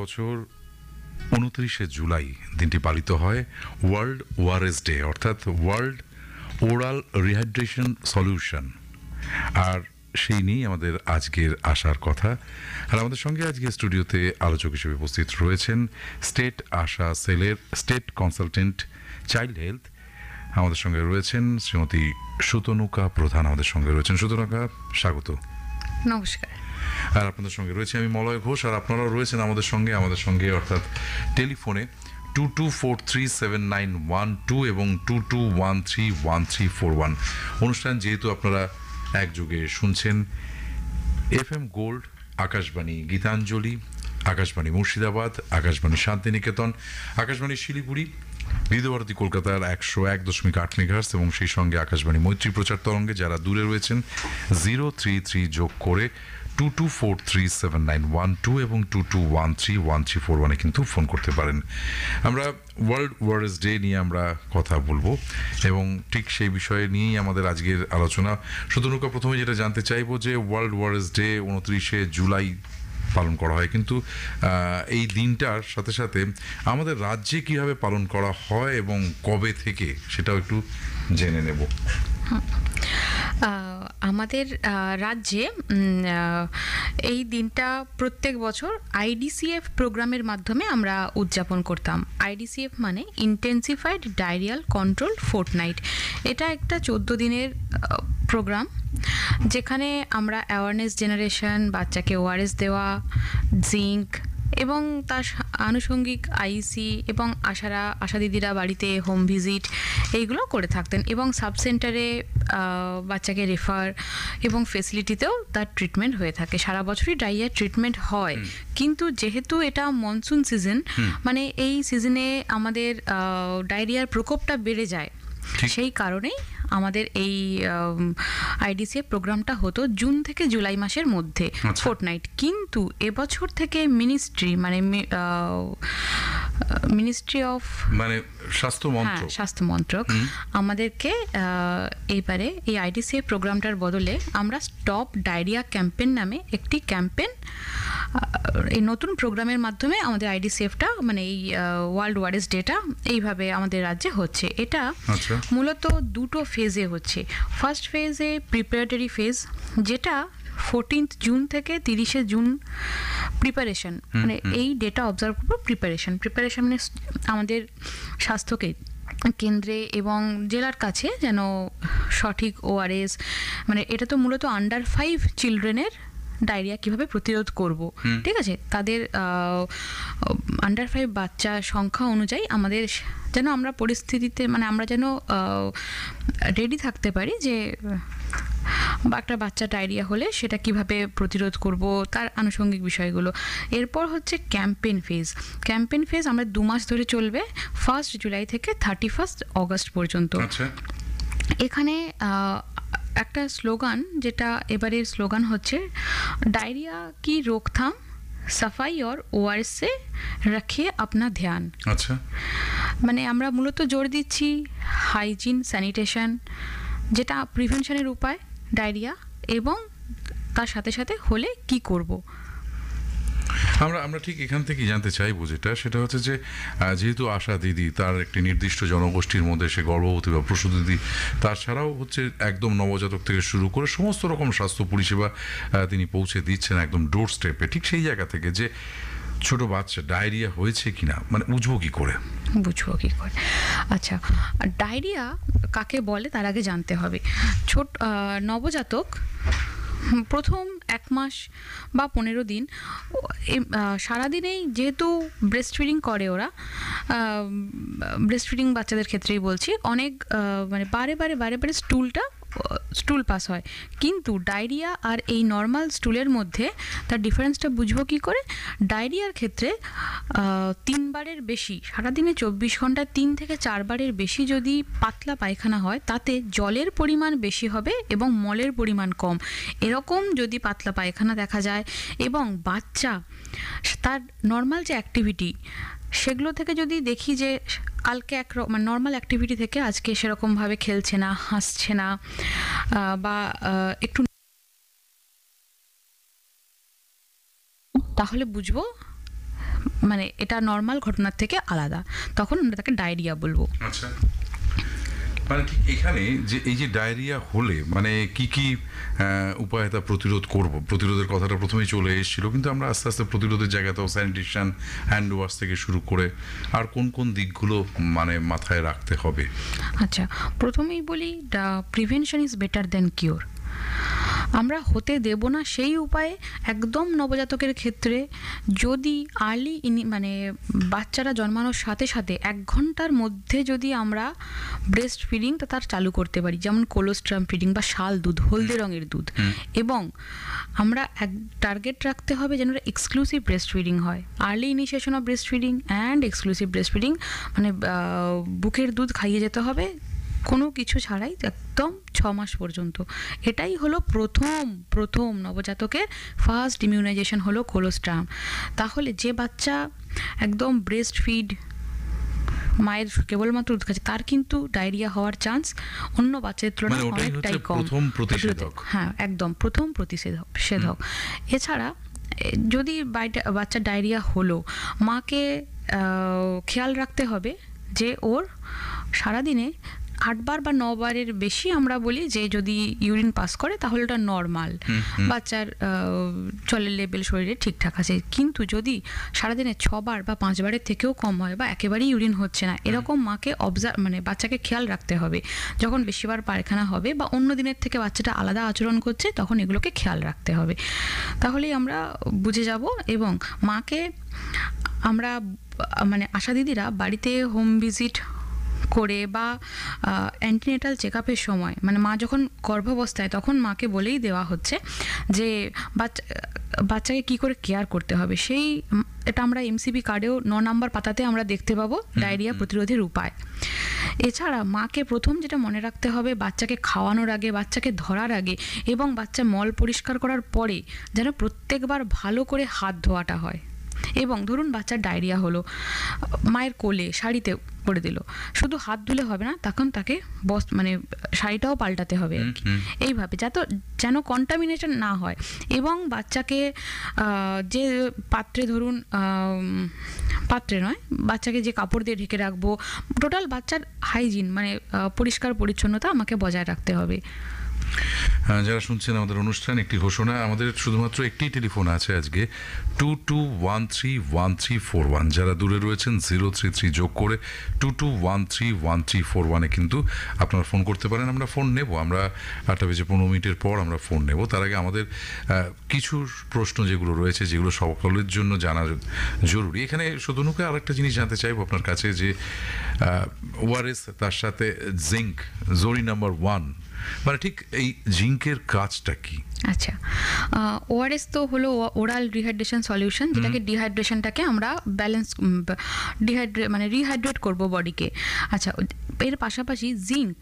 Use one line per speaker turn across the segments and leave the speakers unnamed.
বছর উনত্রিশে জুলাই দিনটি পালিত হয় ওয়ার্ল্ড ওয়ারেস ডে অর্থাৎ ওয়ার্ল্ড ওরাল রিহাইড্রেশন সলিউশন আর সেই নিয়েই আমাদের আজকের আসার কথা আর আমাদের সঙ্গে আজকে স্টুডিওতে আলোচক হিসেবে উপস্থিত রয়েছেন স্টেট আশা সেলের স্টেট কনসালটেন্ট চাইল্ড হেলথ আমাদের সঙ্গে রয়েছেন শ্রীমতী সুতনুকা প্রধান আমাদের সঙ্গে রয়েছেন সুতনুকা স্বাগত নমস্কার আর আপনাদের সঙ্গে রয়েছে আমি মলয় ঘোষ আর আপনারাও রয়েছেন আমাদের সঙ্গে আমাদের সঙ্গে অর্থাৎ টেলিফোনে two two four three seven nine one two এবং two two one three one three four one অনুষ্ঠান যেহেতু আপনারা একযোগে শুনছেন F M Gold Akashvani Gitanjali Akashvani Murshidabad Akashvani Santiniketan Akashvani Siliguri Vividh Bharati কলকাতার একশো এক দশমিক আট মেঘার্স এবং সেই সঙ্গে আকাশবাণী মৈত্রী প্রচার তরঙ্গে যারা দূরে রয়েছেন জিরো থ্রি থ্রি যোগ করে two two four three seven nine one two এবং two two one three one three four ওয়ানে কিন্তু ফোন করতে পারেন আমরা ওয়ার্ল্ড ওয়ার্স ডে নিয়ে আমরা কথা বলবো এবং ঠিক সেই বিষয়ে নিয়েই আমাদের আজকের আলোচনা সুতনুকা প্রথমে যেটা জানতে চাইবো যে ওয়ার্ল্ড ওয়ার্স ডে উনত্রিশে জুলাই পালন করা হয় কিন্তু এই দিনটার সাথে সাথে আমাদের রাজ্যে কিভাবে পালন করা হয় এবং কবে থেকে সেটাও একটু জেনে নেব
আমাদের রাজ্যে এই দিনটা প্রত্যেক বছর আইডিসিএফ প্রোগ্রামের মাধ্যমে আমরা উদযাপন করতাম আইডিসিএফ মানে ইন্টেন্সিফাইড ডায়রিয়াল কন্ট্রোল ফোর্টনাইট এটা একটা চোদ্দো দিনের প্রোগ্রাম যেখানে আমরা অ্যাওয়ারনেস জেনারেশন বাচ্চাকে ওআরএস দেওয়া জিঙ্ক এবং তার আনুষঙ্গিক আইসি এবং আশারা আশা দিদিরা বাড়িতে হোম ভিজিট এইগুলো করে থাকতেন এবং সাব সেন্টারে বাচ্চাকে রেফার এবং ফেসিলিটিতেও তার ট্রিটমেন্ট হয়ে থাকে সারা বছরই ডাইয়ার ট্রিটমেন্ট হয় কিন্তু যেহেতু এটা মনসুন সিজন মানে এই সিজনে আমাদের ডায়রিয়ার প্রকোপটা বেড়ে যায় সেই কারণেই আমাদের এই আইডিসিএ প্রোগ্রামটা হতো জুন থেকে জুলাই মাসের মধ্যে ফোর্টনাইট আচ্ছা। কিন্তু এবছর থেকে মিনিস্ট্রি মানে মিনিস্ট্রি অফ
মানে স্বাস্থ্য মন্ত্রক হ্যাঁ, স্বাস্থ্য
মন্ত্রক আমাদেরকে এইবারে এই আইডিসি প্রোগ্রামটার বদলে আমরা স্টপ ডায়রিয়া ক্যাম্পেন নামে একটি ক্যাম্পেন এই নতুন প্রোগ্রামের মাধ্যমে আমাদের আইডিসিএফটা মানে এই ওয়ার্ল্ড ওয়ারেস ডেটা এইভাবে আমাদের রাজ্যে হচ্ছে এটা আচ্ছা। মূলত দুটো ফেজে হচ্ছে ফার্স্ট ফেজে প্রিপারেটরি ফেজ যেটা ফোরটিন্থ জুন থেকে তিরিশে জুন প্রিপারেশন মানে এই ডেটা অবজার্ভ করবো প্রিপারেশন প্রিপারেশন মানে আমাদের স্বাস্থ্যকে কেন্দ্রে এবং জেলার কাছে যেন সঠিক ওআরএস মানে এটা তো মূলত আন্ডার ফাইভ চিলড্রেনের ডায়রিয়া কিভাবে প্রতিরোধ করব ঠিক আছে তাদের আন্ডার ফাইভ বাচ্চা সংখ্যা অনুযায়ী আমাদের যেন আমরা পরিস্থিতিতে মানে আমরা যেন রেডি থাকতে পারি যে বা একটা বাচ্চা ডায়রিয়া হলে সেটা কিভাবে প্রতিরোধ করব তার আনুষঙ্গিক বিষয়গুলো এরপর হচ্ছে ক্যাম্পেন ফেজ ক্যাম্পেন ফেজ আমরা দু মাস ধরে চলবে ফার্স্ট জুলাই থেকে থার্টি ফার্স্ট অগস্ট পর্যন্ত আচ্ছা। এখানে একটা স্লোগান যেটা এবারের স্লোগান হচ্ছে ডায়রিয়া কি রোকথাম সাফাই অর ওয়ার্সে রাখে আপনার ধ্যান আচ্ছা মানে আমরা মূলত জোর দিচ্ছি হাইজিন স্যানিটেশন যেটা প্রিভেনশনের উপায় ডায়রিয়া এবং তার সাথে সাথে হলে কি করব
আমরা আমরা ঠিক এখান থেকে জানতে চাইবো যেটা সেটা হচ্ছে যে যেহেতু আশা দিদি তার একটি নির্দিষ্ট জনগোষ্ঠীর মধ্যে সে গর্ভবতী বা দিদি তাছাড়াও হচ্ছে একদম নবজাতক থেকে শুরু করে সমস্ত রকম স্বাস্থ্য পরিষেবা তিনি পৌঁছে দিচ্ছেন একদম ডোর স্টেপে ঠিক সেই জায়গা থেকে যে ছোট বাচ্চা ডায়রিয়া হয়েছে কিনা মানে বুঝবো কি করে
বুঝবো কী করে আচ্ছা ডায়রিয়া কাকে বলে তার আগে জানতে হবে ছোট নবজাতক প্রথম এক মাস বা পনেরো দিন সারাদিনেই যেহেতু ব্রেস্ট ফিডিং করে ওরা ব্রেস্ট ফিডিং বাচ্চাদের ক্ষেত্রেই বলছি অনেক মানে বারে বারে বারে বারে স্টুলটা স্টুল পাস হয় কিন্তু ডায়রিয়া আর এই নর্মাল স্টুলের মধ্যে তার ডিফারেন্সটা বুঝবো কী করে ডায়রিয়ার ক্ষেত্রে তিনবারের বেশি সারাদিনে চব্বিশ ঘন্টায় তিন থেকে চারবারের বেশি যদি পাতলা পায়খানা হয় তাতে জলের পরিমাণ বেশি হবে এবং মলের পরিমাণ কম এরকম যদি পাতলা পায়খানা দেখা যায় এবং বাচ্চা তার নর্মাল যে অ্যাক্টিভিটি সেগুলো থেকে যদি দেখি যে কালকে এক মানে নর্মাল অ্যাক্টিভিটি থেকে আজকে সেরকমভাবে খেলছে না হাসছে না বা একটু তাহলে বুঝবো মানে এটা নর্মাল ঘটনার থেকে আলাদা তখন আমরা তাকে ডায়রিয়া বলবো
আচ্ছা মানে ঠিক এখানে যে এই যে ডায়রিয়া হলে মানে কি কি উপায় তা প্রতিরোধ করব প্রতিরোধের কথাটা প্রথমেই চলে এসেছিল কিন্তু আমরা আস্তে আস্তে প্রতিরোধের জায়গাতেও স্যানিটেশন হ্যান্ড ওয়াশ থেকে শুরু করে আর কোন কোন দিকগুলো মানে মাথায় রাখতে হবে
আচ্ছা প্রথমেই বলি prevention is better than cure আমরা হতে দেব না সেই উপায়ে একদম নবজাতকের ক্ষেত্রে যদি আর্লি ইনি মানে বাচ্চারা জন্মানোর সাথে সাথে এক ঘন্টার মধ্যে যদি আমরা ব্রেস্ট ফিডিং তার চালু করতে পারি যেমন কোলোস্ট্রাম ফিডিং বা শাল দুধ হলদে রঙের দুধ এবং আমরা এক টার্গেট রাখতে হবে যেন এক্সক্লুসিভ ব্রেস্ট ফিডিং হয় early initiation of breastfeeding and exclusive breastfeeding মানে বুকের দুধ খাইয়ে যেতে হবে কোনো কিছু ছাড়াই একদম ছ মাস পর্যন্ত এটাই হলো প্রথম প্রথম নবজাতকের ফার্স্ট ইমিউনাইজেশন হলো কোলোস্ট্রাম তাহলে যে বাচ্চা একদম ব্রেস্ট ফিড মায়ের কেবলমাত্র দুধ খাচ্ছে তার কিন্তু ডায়রিয়া হওয়ার চান্স অন্য বাচ্চাদের তুলনায় মানে অনেকটাই কম প্রতিষেধক হ্যাঁ একদম প্রথম প্রতিষেধক সেধক এছাড়া যদি বাচ্চা ডায়রিয়া হলো মাকে খেয়াল রাখতে হবে যে ওর সারাদিনে আটবার বা নবারের বেশি আমরা বলি যে যদি ইউরিন পাস করে তাহলে ওটা নর্মাল বাচ্চার চলের লেভেল শরীরে ঠিকঠাক আছে কিন্তু যদি সারাদিনে ছবার বা পাঁচবারের থেকেও কম হয় বা একেবারেই ইউরিন হচ্ছে না এরকম মাকে অবজার্ভ মানে বাচ্চাকে খেয়াল রাখতে হবে যখন বেশিবার পায়খানা হবে বা অন্য দিনের থেকে বাচ্চাটা আলাদা আচরণ করছে তখন এগুলোকে খেয়াল রাখতে হবে তাহলেই আমরা বুঝে যাব এবং মাকে আমরা মানে আশা দিদিরা বাড়িতে হোম ভিজিট করে বা অ্যান্টিনেটাল চেক আপের সময় মানে মা যখন গর্ভাবস্থায় তখন মাকে বলেই দেওয়া হচ্ছে যে বাচ্চা বাচ্চাকে কী করে কেয়ার করতে হবে সেই এটা আমরা এমসিবি কার্ডেও ন নাম্বার পাতাতে আমরা দেখতে পাবো ডায়রিয়া প্রতিরোধের উপায় এছাড়া মাকে প্রথম যেটা মনে রাখতে হবে বাচ্চাকে খাওয়ানোর আগে বাচ্চাকে ধরার আগে এবং বাচ্চা মল পরিষ্কার করার পরে যেন প্রত্যেকবার ভালো করে হাত ধোয়াটা হয় এবং ধরুন বাচ্চার ডায়রিয়া হলো মায়ের কোলে শাড়িতে করে দিল শুধু হাত ধুলে হবে না তখন তাকে বস মানে শাড়িটাও পাল্টাতে হবে আর কি এইভাবে যাতে যেন কন্টামিনেশন না হয় এবং বাচ্চাকে যে পাত্রে ধরুন পাত্রে নয় বাচ্চাকে যে কাপড় দিয়ে ঢেকে রাখবো টোটাল বাচ্চার হাইজিন মানে পরিষ্কার পরিচ্ছন্নতা আমাকে বজায় রাখতে হবে
হ্যাঁ, যারা শুনছেন আমাদের অনুষ্ঠান একটি ঘোষণা আমাদের শুধুমাত্র একটি টেলিফোন আছে আজকে two two one three one three four one যারা দূরে রয়েছেন জিরো থ্রি থ্রি যোগ করে two two one three one three four ওয়ানে কিন্তু আপনারা ফোন করতে পারেন আমরা ফোন নেব আমরা আটটা বেজে পনেরো মিনিটের পর আমরা ফোন নেব তার আগে আমাদের কিছু প্রশ্ন যেগুলো রয়েছে যেগুলো সকলের জন্য জানা জরুরি এখানে শুধুনুকে আরেকটা জিনিস জানতে চাইবো আপনার কাছে যে ওয়ারেস তার সাথে জিঙ্ক জরি নাম্বার ওয়ান মানে ঠিক এই জিঙ্কের কাজটা কি
আচ্ছা ওআরএস তো হলো ওরাল রিহাইড্রেশন সলিউশন যেটাকে ডিহাইড্রেশনটাকে আমরা ব্যালেন্স ডিহাইড্রে মানে রিহাইড্রেট করব বডিকে আচ্ছা এর পাশাপাশি জিঙ্ক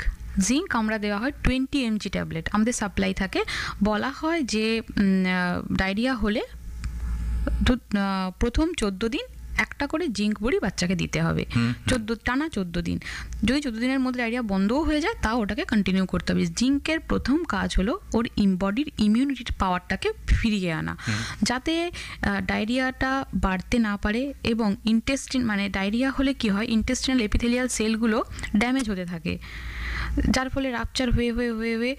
জিঙ্ক আমরা দেওয়া হয় টোয়েন্টি এমজি ট্যাবলেট আমাদের সাপ্লাই থাকে বলা হয় যে ডায়রিয়া হলে প্রথম চোদ্দো দিন একটা করে জিঙ্ক বড়ি বাচ্চাকে দিতে হবে চোদ্দ টানা চোদ্দ দিন যদি চোদ্দ দিনের মধ্যে ডায়রিয়া বন্ধও হয়ে যায় তাও ওটাকে কন্টিনিউ করতে হবে জিঙ্কের প্রথম কাজ হলো ওর বডির ইমিউনিটির পাওয়ারটাকে ফিরিয়ে আনা যাতে ডায়রিয়াটা বাড়তে না পারে এবং ইন্টেস্টিন মানে ডায়রিয়া হলে কি হয় ইন্টেস্টিনাল এপিথেলিয়াল সেলগুলো ড্যামেজ হতে থাকে যার ফলে রাপচার হয়ে হয়ে হয়ে হয়ে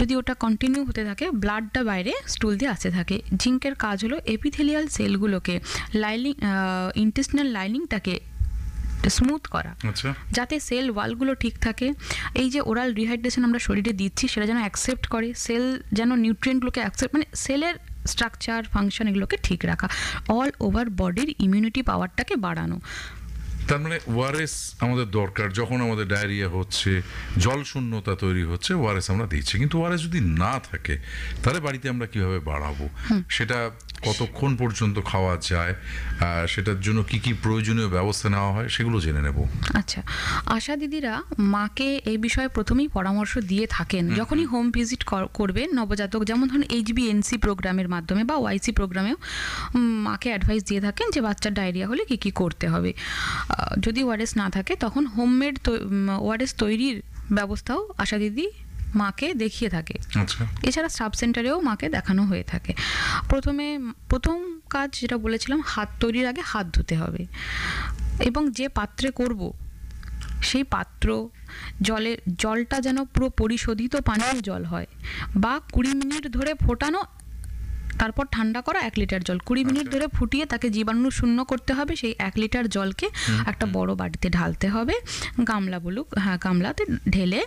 যদি ওটা কন্টিনিউ হতে থাকে ব্লাডটা বাইরে স্টুল দিয়ে আসতে থাকে জিঙ্কের কাজ হলো এপিথেলিয়াল সেলগুলোকে লাইলিং ইন্টেস্টিনাল লাইনিংটাকে স্মুথ করা আচ্ছা। যাতে সেল ওয়ালগুলো ঠিক থাকে এই যে ওরাল রিহাইড্রেশন আমরা শরীরে দিচ্ছি সেটা যেন অ্যাকসেপ্ট করে সেল যেন নিউট্রিয়েন্টগুলোকে অ্যাকসেপ্ট মানে সেলের স্ট্রাকচার ফাংশন এগুলোকে ঠিক রাখা অল ওভার বডির ইমিউনিটি পাওয়ারটাকে বাড়ানো
তার মানে ওয়ারেস আমাদের দরকার যখন আমাদের ডায়রিয়া হচ্ছে জল শূন্যতা তৈরি হচ্ছে ওয়ারেস আমরা দিচ্ছি কিন্তু ওয়ারেস যদি না থাকে তাহলে বাড়িতে আমরা কিভাবে বাড়াবো সেটা কতক্ষণ পর্যন্ত খাওয়া যায় সেটার জন্য কি কি প্রয়োজনীয় ব্যবস্থা নেওয়া হয় সেগুলো জেনে নেব আচ্ছা
আশা দিদিরা মাকে এই বিষয়ে প্রথমেই পরামর্শ দিয়ে থাকেন যখনই হোম ভিজিট করবেন নবজাতক যেমন ধরুন এইচবিএনসি প্রোগ্রামের মাধ্যমে বা ওয়াইসি প্রোগ্রামেও মাকে অ্যাডভাইস দিয়ে থাকেন যে বাচ্চার ডায়রিয়া হলে কি কি করতে হবে যদি ওআরএস না থাকে তখন হোমমেড ওআরএস তৈরির ব্যবস্থাও আশা দিদি মাকে দেখিয়ে থাকে আচ্ছা। এছাড়া সাব সেন্টারেও মাকে দেখানো হয়ে থাকে প্রথমে প্রথম কাজ যেটা বলেছিলাম হাত তৈরির আগে হাত ধুতে হবে এবং যে পাত্রে করব সেই পাত্র জলের জলটা যেন পুরো পরিশোধিত পানীয় জল হয় বা কুড়ি মিনিট ধরে ফোটানো তারপর ঠান্ডা করা এক লিটার জল কুড়ি আচ্ছা। মিনিট ধরে ফুটিয়ে তাকে জীবাণু শূন্য করতে হবে সেই এক লিটার জলকে একটা বড় বাটিতে ঢালতে হবে গামলা বলুক হ্যাঁ গামলাতে ঢেলে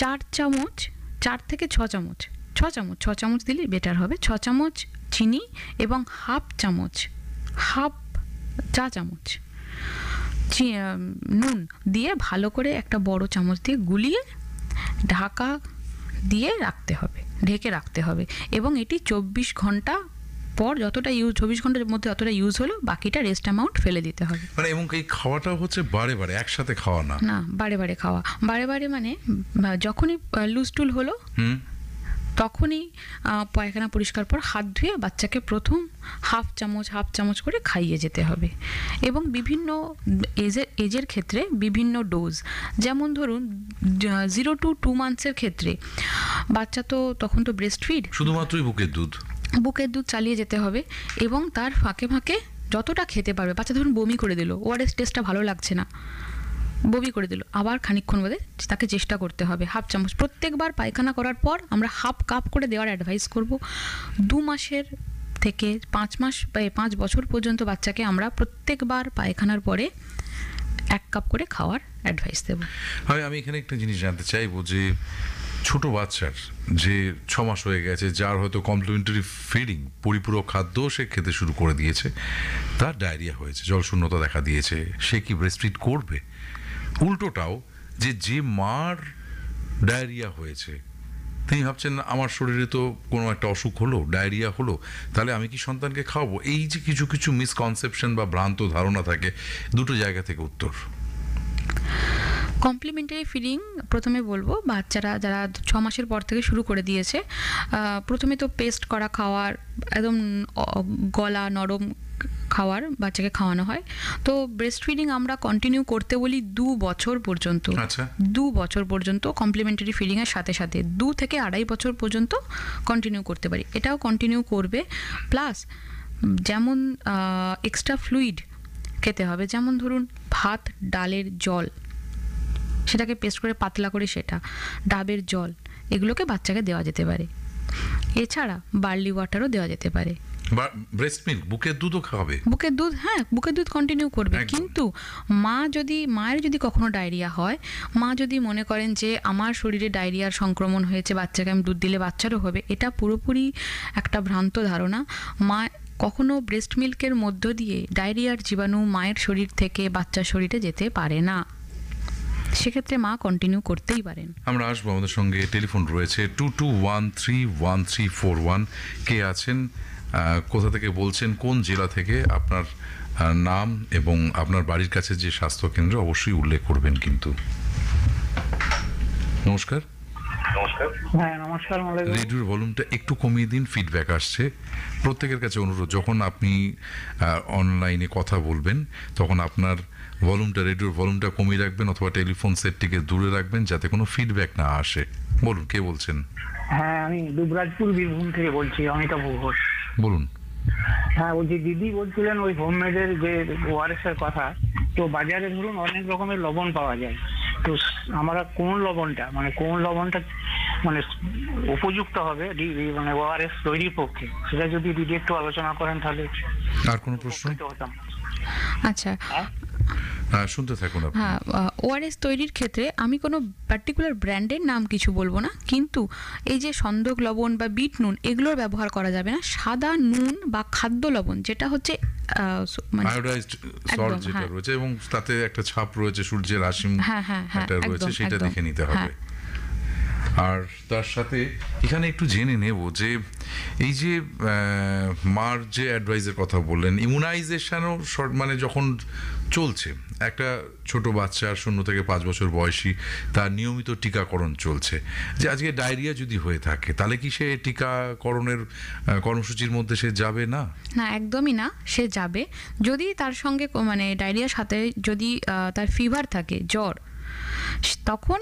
চার চামচ চার থেকে ছ চামচ ছ চামচ ছ চামচ দিলে বেটার হবে ছ চামচ চিনি এবং হাফ চামচ হাফ চা চামচ নুন দিয়ে ভালো করে একটা বড় চামচ দিয়ে গুলিয়ে ঢাকা দিয়ে রাখতে হবে ঢেকে রাখতে হবে এবং এটি চব্বিশ ঘন্টা পর যতটা ইউজ চব্বিশ ঘন্টার মধ্যে অতটা ইউজ হলো বাকিটা রেস্ট অ্যামাউন্ট ফেলে দিতে হবে
মানে এবং এই খাওয়াটা হচ্ছে বারে বারে একসাথে খাওয়া না
না বারে বারে খাওয়া বারে বারে মানে যখনই লুজ টুল হলো তখনই পায়খানা পরিষ্কার পর হাত ধুয়ে বাচ্চাকে প্রথম হাফ চামচ হাফ চামচ করে খাইয়ে যেতে হবে এবং বিভিন্ন এজের এজের ক্ষেত্রে বিভিন্ন ডোজ যেমন ধরুন জিরো টু টু মান্থসের ক্ষেত্রে বাচ্চা তো তখন তো ব্রেস্ট ফিড
শুধুমাত্রই বুকের দুধ
বুকের দুধ চালিয়ে যেতে হবে এবং তার ফাঁকে ফাঁকে যতটা খেতে পারবে বাচ্চা ধরুন বমি করে দিল ওআরএস টেস্টটা ভালো লাগছে না বমি করে দিল আবার খানিক্ষণ বাদে তাকে চেষ্টা করতে হবে হাফ চামচ প্রত্যেকবার পায়খানা করার পর আমরা হাফ কাপ করে দেওয়ার অ্যাডভাইস করব দু মাসের থেকে পাঁচ মাস বা পাঁচ বছর পর্যন্ত বাচ্চাকে আমরা প্রত্যেকবার পায়খানার পরে এক কাপ করে খাওয়ার অ্যাডভাইস দেবো
হয় আমি এখানে একটা জিনিস জানতে চাইবো যে ছোট বাচ্চার যে ছ মাস হয়ে গেছে যার হয়তো কমপ্লিমেন্টারি ফিডিং পরিপূরক খাদ্য সে খেতে শুরু করে দিয়েছে তার ডায়রিয়া হয়েছে জলশূন্যতা দেখা দিয়েছে সে কি ব্রেস্টফিড করবে উল্টোটাও যে যে মার ডায়রিয়া হয়েছে তিনি ভাবছেন আমার শরীরে তো কোনো একটা অসুখ হলো ডায়রিয়া হলো তাহলে আমি কি সন্তানকে খাওয়াবো এই যে কিছু কিছু মিসকনসেপশন বা ভ্রান্ত ধারণা থাকে দুটো জায়গা থেকে উত্তর
কমপ্লিমেন্টারি ফিডিং প্রথমে বলবো বাচ্চারা যারা ছ মাসের পর থেকে শুরু করে দিয়েছে প্রথমে তো পেস্ট করা খাওয়ার একদম গলা নরম খাওয়ার বাচ্চাকে খাওয়ানো হয় তো ব্রেস্ট ফিডিং আমরা কন্টিনিউ করতে বলি দু বছর পর্যন্ত আচ্ছা। দু বছর পর্যন্ত কমপ্লিমেন্টারি ফিডিংয়ের সাথে সাথে দু থেকে আড়াই বছর পর্যন্ত কন্টিনিউ করতে পারি এটাও কন্টিনিউ করবে প্লাস যেমন এক্সট্রা ফ্লুইড খেতে হবে যেমন ধরুন ভাত ডালের জল সেটাকে পেস্ট করে পাতলা করে সেটা ডাবের জল এগুলোকে বাচ্চাকে দেওয়া যেতে পারে এছাড়া বার্লি ওয়াটারও দেওয়া যেতে পারে
ব্রেস্ট মিল্ক বুকের দুধও খাওয়াবে
বুকের দুধ হ্যাঁ বুকের দুধ কন্টিনিউ করবে কিন্তু মা যদি মায়ের যদি কখনো ডায়রিয়া হয় মা যদি মনে করেন যে আমার শরীরে ডায়রিয়ার সংক্রমণ হয়েছে বাচ্চাকে আমি দুধ দিলে বাচ্চারও হবে এটা পুরোপুরি একটা ভ্রান্ত ধারণা মা কখনো ব্রেস্ট মিল্কের মধ্য দিয়ে ডায়রিয়ার জীবাণু মায়ের শরীর থেকে বাচ্চার শরীরে যেতে পারে না সেক্ষেত্রে মা কন্টিনিউ করতেই পারেন
আমরা আসবো আমাদের সঙ্গে টেলিফোন রয়েছে two two one three one three four one কে আছেন কোথা থেকে বলছেন কোন জেলা থেকে আপনার নাম এবং আপনার বাড়ির কাছে যে স্বাস্থ্য কেন্দ্র অবশ্যই উল্লেখ করবেন কিন্তু নমস্কার নমস্কার হ্যাঁ নমস্কার রেডিওর ভলিউমটা একটু কমিয়ে দিন ফিডব্যাক আসছে প্রত্যেকের কাছে অনুরোধ যখন আপনি অনলাইনে কথা বলবেন তখন আপনার ভলিউমটা রেডিওর ভলিউমটা কমিয়ে রাখবেন অথবা টেলিফোন সেটটিকে দূরে রাখবেন যাতে কোনো ফিডব্যাক না আসে বলুন কে বলছেন
হ্যাঁ আমি দুবরাজপুর বীরভূম থেকে বলছি অমিতাভ ঘোষ বলুন হ্যাঁ ওই যে দিদি বলছিলেন ওই হোমমেডের যে ওআরএস এর কথা তো বাজারে ধরুন অনেক রকমের লবণ পাওয়া যায় তো আমরা কোন লবণটা মানে কোন লবণটা মানে উপযুক্ত হবে মানে ওআরএস তৈরির পক্ষে সেটা যদি দিদি একটু আলোচনা করেন তাহলে
আর কোনো প্রশ্ন আচ্ছা হ্যাঁ? হ্যাঁ, শুনতে থাকুন
হ্যাঁ ওআরএস তৈরির ক্ষেত্রে আমি কোনো পার্টিকুলার ব্র্যান্ডের নাম কিছু বলবো না কিন্তু এই যে সন্দক লবণ বা বিট নুন এগুলোর ব্যবহার করা যাবে না সাদা নুন বা খাদ্য লবণ যেটা হচ্ছে মানে
হ্যাঁ। এবং তাতে একটা ছাপ রয়েছে সূর্যের আশিম হ্যাঁ, একটা রয়েছে সেটা দেখে নিতে হবে আর তার সাথে এখানে একটু জেনে নেব যে এই যে মার যে অ্যাডভাইসের কথা বললেন ইমিউনাইজেশনও মানে যখন চলছে একটা ছোট বাচ্চা শূন্য থেকে পাঁচ বছর বয়সী তার নিয়মিত টিকাকরণ চলছে যে আজকে ডায়রিয়া যদি হয়ে থাকে তাহলে কি সে টিকাকরণের কর্মসূচির মধ্যে সে যাবে না
না একদমই না সে যাবে যদি তার সঙ্গে মানে ডায়রিয়ার সাথে যদি তার ফিভার থাকে জ্বর তখন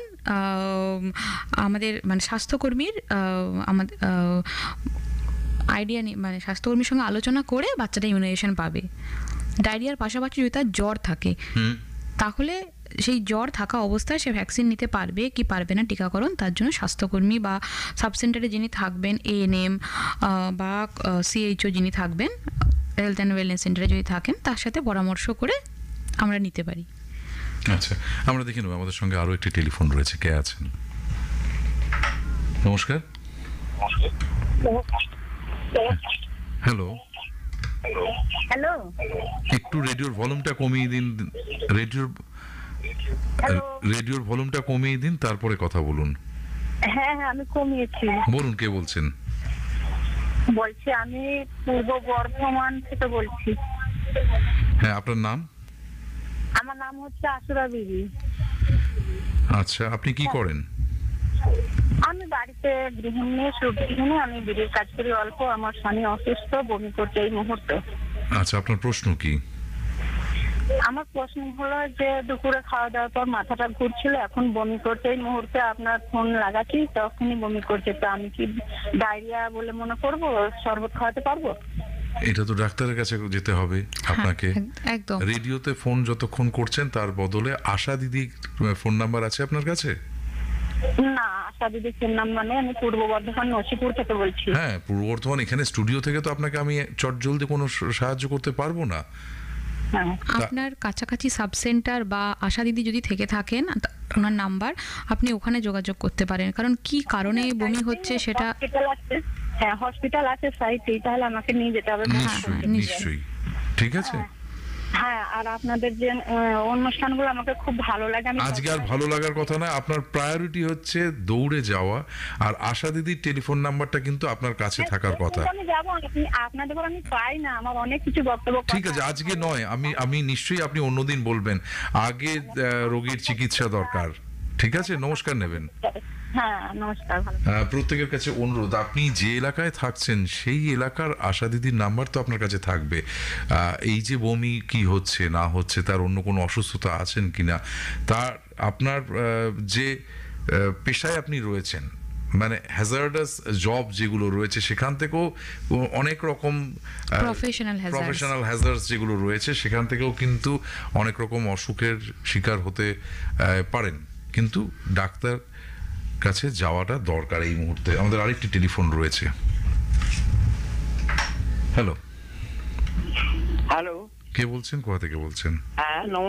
আমাদের মানে স্বাস্থ্যকর্মীর আমাদের আইডিয়া নিয়ে মানে স্বাস্থ্যকর্মীর সঙ্গে আলোচনা করে বাচ্চাটা ইমিউনাইজেশন পাবে ডায়রিয়ার পাশাপাশি যদি তার জ্বর থাকে তাহলে সেই জ্বর থাকা অবস্থায় সে ভ্যাকসিন নিতে পারবে কি পারবে না টিকাকরণ তার জন্য স্বাস্থ্যকর্মী বা সাবসেন্টারে যিনি থাকবেন এ এন এম বা সিএইচও যিনি থাকবেন হেলথ অ্যান্ড ওয়েলনেস সেন্টারে যদি থাকেন তার সাথে পরামর্শ করে আমরা নিতে পারি
আচ্ছা আমরা দেখে নেব আমাদের সঙ্গে আরও একটি টেলিফোন রয়েছে কে আছেন নমস্কার হ্যাঁ। হ্যালো হ্যালো একটু রেডিওর ভলিউমটা কমিয়ে দিন রেডিওর রেডিওর ভলিউমটা কমিয়ে দিন তারপরে কথা বলুন
হ্যাঁ হ্যাঁ আমি কমিয়েছি
বলুন কে বলছেন
বলছি আমি পূর্ব বর্ধমান থেকে বলছি হ্যাঁ আপনার নাম আমার নাম হচ্ছে আশুরা বিবি
আচ্ছা আপনি কি হ্যাঁ। করেন
আমি বাড়িতে গৃহিণী সুগৃহিণী আমি বিড়ির কাজ করি অল্প আমার স্বামী অসুস্থ বমি করছে এই মুহূর্তে
আচ্ছা আপনার প্রশ্ন কি
আমার প্রশ্ন হলো যে দুপুরে খাওয়া দাওয়ার পর মাথাটা ঘুরছিল এখন বমি করছে এই মুহূর্তে আপনার ফোন লাগাচ্ছি তখনই বমি করছে তো আমি কি ডায়রিয়া বলে মনে করব শরবত খাওয়াতে পারবো
এটা তো ডাক্তারের কাছে যেতে হবে হ্যাঁ, আপনাকে হ্যাঁ, একদম রেডিওতে ফোন যতক্ষণ করছেন তার বদলে আশা দিদি ফোন নাম্বার আছে আপনার কাছে
না
নাম মানে আমি পূর্ব বর্ধমান নসিপুর থেকে বলছি হ্যাঁ
পূর্ব বর্ধমান এখানে স্টুডিও থেকে তো আপনাকে আমি চটজলদি কোনো সাহায্য করতে পারবো না
হ্যাঁ। আপনার কাছাকাছি সাব সেন্টার বা আশা দিদি যদি থেকে থাকেন ওনার নাম্বার আপনি ওখানে যোগাযোগ করতে পারেন কারণ কি কারণে হ্যাঁ, বমি হচ্ছে সেটা হ্যাঁ হসপিটাল আছে সাইটেই তাহলে আমাকে নিয়ে যেতে হবে হ্যাঁ, নিশ্চয়ই ঠিক আছে হ্যাঁ
আর আপনাদের যে অনুষ্ঠানগুলো আমাকে খুব ভালো লাগে আজকে
আর ভালো লাগার কথা না আপনার প্রায়োরিটি হচ্ছে দৌড়ে যাওয়া আর আশা দিদির টেলিফোন নাম্বারটা কিন্তু আপনার কাছে হ্যাঁ, থাকার কথা আমি
যাব আপনাদের আমি পাই না আমার অনেক কিছু বক্তব্য
ঠিক আছে আজকে নয় আমি আমি নিশ্চয়ই আপনি অন্যদিন বলবেন আগে রোগীর চিকিৎসা দরকার ঠিক আছে নমস্কার নেবেন হ্যাঁ, প্রত্যেকের কাছে অনুরোধ আপনি যে এলাকায় থাকছেন সেই এলাকার আশা দিদির নাম্বার তো আপনার কাছে থাকবে এই যে বমি কি হচ্ছে না হচ্ছে তার অন্য কোনো অসুস্থতা আছেন কিনা তার আপনার যে পেশায় আপনি রয়েছেন মানে হ্যাজার্ডাস জব যেগুলো রয়েছে সেখান থেকেও অনেক রকম প্রফেশনাল হ্যাজার্স যেগুলো রয়েছে সেখান থেকেও কিন্তু অনেক রকম অসুখের শিকার হতে পারেন কিন্তু ডাক্তার কাছে যাওয়াটা দরকার এই মুহূর্তে আমাদের আরেকটি টেলিফোন রয়েছে হ্যালো হ্যালো কে বলছেন কোথা থেকে বলছেন
হ্যাঁ